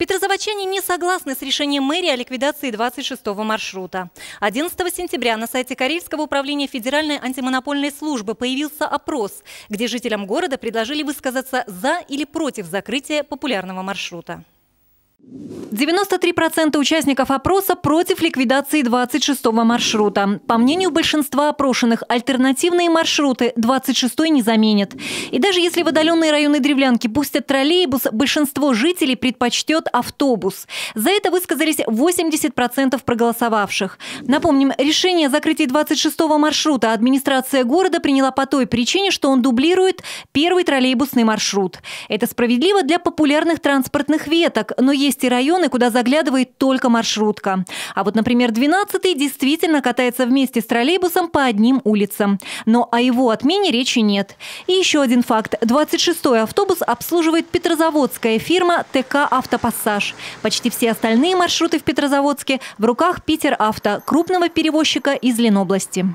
Петрозаводчане не согласны с решением мэрии о ликвидации 26-го маршрута. 11 сентября на сайте Карельского управления Федеральной антимонопольной службы появился опрос, где жителям города предложили высказаться за или против закрытия популярного маршрута. 93% участников опроса против ликвидации 26-го маршрута. По мнению большинства опрошенных, альтернативные маршруты 26-й не заменят. И даже если в отдаленные районы Древлянки пустят троллейбус, большинство жителей предпочтет автобус. За это высказались 80% проголосовавших. Напомним, решение о закрытии 26-го маршрута администрация города приняла по той причине, что он дублирует первый троллейбусный маршрут. Это справедливо для популярных транспортных веток, но есть есть и районы, куда заглядывает только маршрутка. А вот, например, 12-й действительно катается вместе с троллейбусом по одним улицам. Но о его отмене речи нет. И еще один факт. 26-й автобус обслуживает петрозаводская фирма ТК «Автопассаж». Почти все остальные маршруты в Петрозаводске в руках «Питер Авто» крупного перевозчика из Ленобласти.